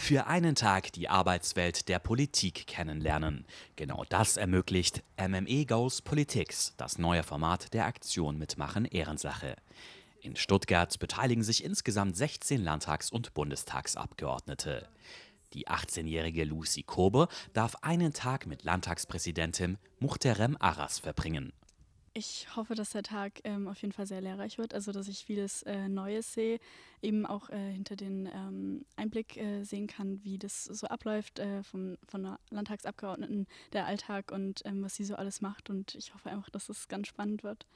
für einen Tag die Arbeitswelt der Politik kennenlernen. Genau das ermöglicht MME Goes Politics, das neue Format der Aktion Mitmachen Ehrensache. In Stuttgart beteiligen sich insgesamt 16 Landtags- und Bundestagsabgeordnete. Die 18-jährige Lucy Kober darf einen Tag mit Landtagspräsidentin Muhterem Aras verbringen. Ich hoffe, dass der Tag ähm, auf jeden Fall sehr lehrreich wird, also dass ich vieles äh, Neues sehe, eben auch äh, hinter den ähm, Einblick äh, sehen kann, wie das so abläuft äh, vom, von der Landtagsabgeordneten, der Alltag und ähm, was sie so alles macht. Und ich hoffe einfach, dass es das ganz spannend wird.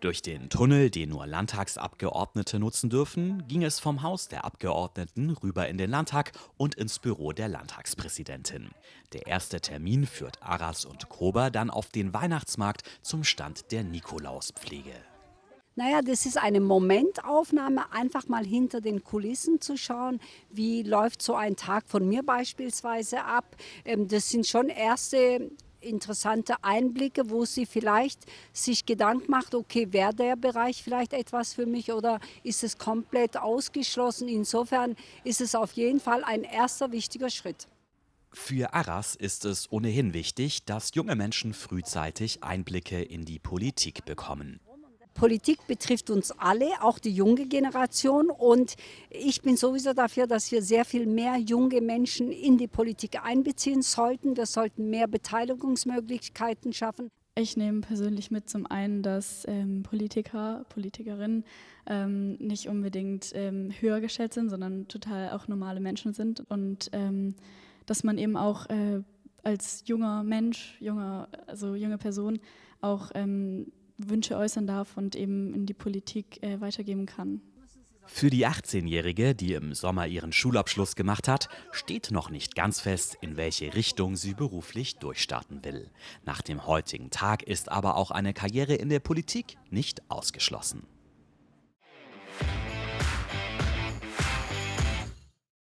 Durch den Tunnel, den nur Landtagsabgeordnete nutzen dürfen, ging es vom Haus der Abgeordneten rüber in den Landtag und ins Büro der Landtagspräsidentin. Der erste Termin führt Aras und Kober dann auf den Weihnachtsmarkt zum Stand der Nikolauspflege. Naja, das ist eine Momentaufnahme, einfach mal hinter den Kulissen zu schauen, wie läuft so ein Tag von mir beispielsweise ab. Ähm, das sind schon erste interessante Einblicke, wo sie vielleicht sich Gedanken macht, okay, wäre der Bereich vielleicht etwas für mich oder ist es komplett ausgeschlossen? Insofern ist es auf jeden Fall ein erster wichtiger Schritt. Für Arras ist es ohnehin wichtig, dass junge Menschen frühzeitig Einblicke in die Politik bekommen. Politik betrifft uns alle, auch die junge Generation. Und ich bin sowieso dafür, dass wir sehr viel mehr junge Menschen in die Politik einbeziehen sollten. Wir sollten mehr Beteiligungsmöglichkeiten schaffen. Ich nehme persönlich mit zum einen, dass ähm, Politiker, Politikerinnen ähm, nicht unbedingt ähm, höher gestellt sind, sondern total auch normale Menschen sind und ähm, dass man eben auch äh, als junger Mensch, junger, also junge Person auch ähm, Wünsche äußern darf und eben in die Politik äh, weitergeben kann. Für die 18-Jährige, die im Sommer ihren Schulabschluss gemacht hat, steht noch nicht ganz fest, in welche Richtung sie beruflich durchstarten will. Nach dem heutigen Tag ist aber auch eine Karriere in der Politik nicht ausgeschlossen.